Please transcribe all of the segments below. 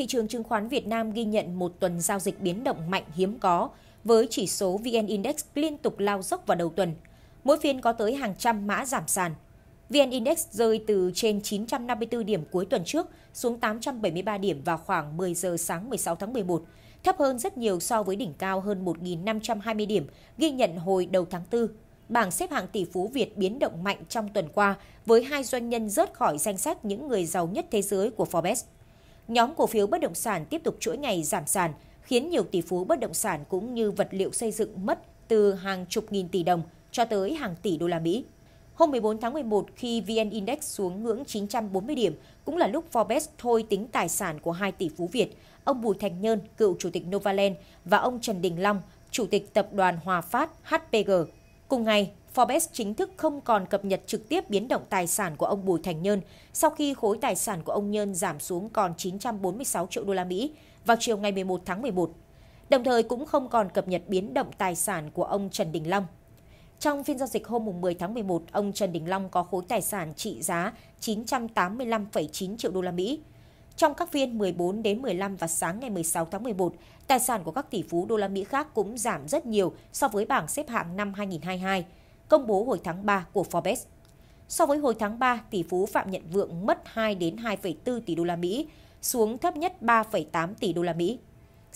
thị trường chứng khoán Việt Nam ghi nhận một tuần giao dịch biến động mạnh hiếm có, với chỉ số VN Index liên tục lao dốc vào đầu tuần. Mỗi phiên có tới hàng trăm mã giảm sàn. VN Index rơi từ trên 954 điểm cuối tuần trước xuống 873 điểm vào khoảng 10 giờ sáng 16 tháng 11, thấp hơn rất nhiều so với đỉnh cao hơn 1.520 điểm ghi nhận hồi đầu tháng 4. Bảng xếp hạng tỷ phú Việt biến động mạnh trong tuần qua với hai doanh nhân rớt khỏi danh sách những người giàu nhất thế giới của Forbes. Nhóm cổ phiếu bất động sản tiếp tục chuỗi ngày giảm sàn, khiến nhiều tỷ phú bất động sản cũng như vật liệu xây dựng mất từ hàng chục nghìn tỷ đồng cho tới hàng tỷ đô la Mỹ. Hôm 14 tháng 11 khi VN Index xuống ngưỡng 940 điểm cũng là lúc Forbes thôi tính tài sản của hai tỷ phú Việt, ông Bùi Thành Nhơn, cựu chủ tịch Novaland và ông Trần Đình Long, chủ tịch tập đoàn Hòa Phát HPG. Cùng ngày, Forbes chính thức không còn cập nhật trực tiếp biến động tài sản của ông Bùi Thành Nhơn sau khi khối tài sản của ông Nhơn giảm xuống còn 946 triệu đô la Mỹ vào chiều ngày 11 tháng 11. Đồng thời cũng không còn cập nhật biến động tài sản của ông Trần Đình Long. Trong phiên giao dịch hôm 10 tháng 11, ông Trần Đình Long có khối tài sản trị giá 985,9 triệu đô la Mỹ. Trong các phiên 14 đến 15 và sáng ngày 16 tháng 11, tài sản của các tỷ phú đô la Mỹ khác cũng giảm rất nhiều so với bảng xếp hạng năm 2022 công bố hồi tháng 3 của Forbes. So với hồi tháng 3, tỷ phú Phạm Nhật Vượng mất 2 đến 2,4 tỷ đô la Mỹ, xuống thấp nhất 3,8 tỷ đô la Mỹ.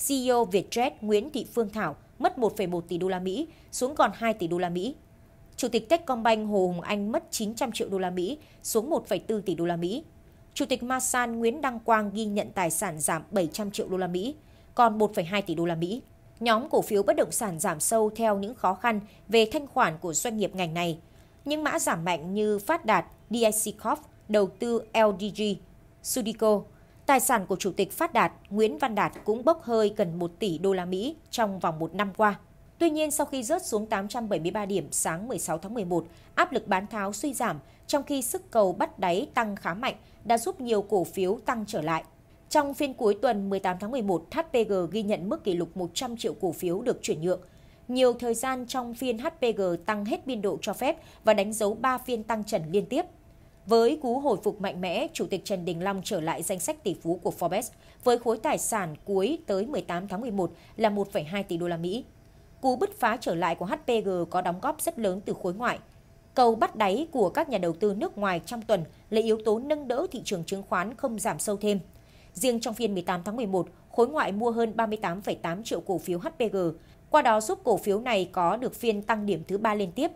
CEO Vietjet Nguyễn Thị Phương Thảo mất 1,1 tỷ đô la Mỹ, xuống còn 2 tỷ đô la Mỹ. Chủ tịch Techcombank Hồ Hùng Anh mất 900 triệu đô la Mỹ, xuống 1,4 tỷ đô la Mỹ. Chủ tịch Masan Nguyễn Đăng Quang ghi nhận tài sản giảm 700 triệu đô la Mỹ, còn 1,2 tỷ đô la Mỹ nhóm cổ phiếu bất động sản giảm sâu theo những khó khăn về thanh khoản của doanh nghiệp ngành này. Những mã giảm mạnh như Phát Đạt, DIC Corp, đầu tư LDG, Sudico, tài sản của chủ tịch Phát Đạt Nguyễn Văn Đạt cũng bốc hơi gần 1 tỷ đô la Mỹ trong vòng một năm qua. Tuy nhiên, sau khi rớt xuống 873 điểm sáng 16 tháng 11, áp lực bán tháo suy giảm, trong khi sức cầu bắt đáy tăng khá mạnh đã giúp nhiều cổ phiếu tăng trở lại. Trong phiên cuối tuần 18 tháng 11, HPG ghi nhận mức kỷ lục 100 triệu cổ phiếu được chuyển nhượng. Nhiều thời gian trong phiên HPG tăng hết biên độ cho phép và đánh dấu 3 phiên tăng trần liên tiếp. Với cú hồi phục mạnh mẽ, Chủ tịch Trần Đình Long trở lại danh sách tỷ phú của Forbes với khối tài sản cuối tới 18 tháng 11 là 1,2 tỷ đô la Mỹ. Cú bứt phá trở lại của HPG có đóng góp rất lớn từ khối ngoại. Cầu bắt đáy của các nhà đầu tư nước ngoài trong tuần là yếu tố nâng đỡ thị trường chứng khoán không giảm sâu thêm – Riêng trong phiên 18 tháng 11, khối ngoại mua hơn 38,8 triệu cổ phiếu HPG, qua đó giúp cổ phiếu này có được phiên tăng điểm thứ ba liên tiếp.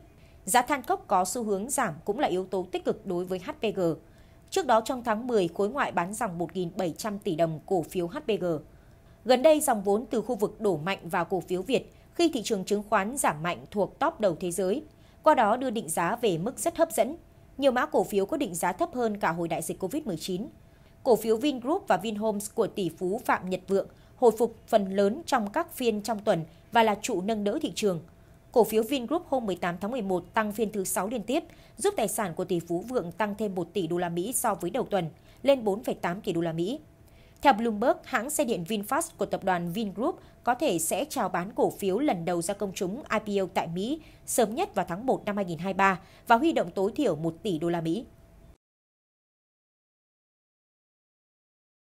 Giá than cốc có xu hướng giảm cũng là yếu tố tích cực đối với HPG. Trước đó trong tháng 10, khối ngoại bán dòng 1.700 tỷ đồng cổ phiếu HPG. Gần đây, dòng vốn từ khu vực đổ mạnh vào cổ phiếu Việt khi thị trường chứng khoán giảm mạnh thuộc top đầu thế giới, qua đó đưa định giá về mức rất hấp dẫn. Nhiều mã cổ phiếu có định giá thấp hơn cả hồi đại dịch COVID-19 cổ phiếu Vingroup và Vinhomes của tỷ phú Phạm Nhật Vượng hồi phục phần lớn trong các phiên trong tuần và là trụ nâng đỡ thị trường. Cổ phiếu Vingroup hôm 18 tháng 11 tăng phiên thứ 6 liên tiếp, giúp tài sản của tỷ phú Vượng tăng thêm 1 tỷ đô la Mỹ so với đầu tuần, lên 4,8 tỷ đô la Mỹ. Theo Bloomberg, hãng xe điện VinFast của tập đoàn Vingroup có thể sẽ chào bán cổ phiếu lần đầu ra công chúng IPO tại Mỹ sớm nhất vào tháng 1 năm 2023 và huy động tối thiểu 1 tỷ đô la Mỹ.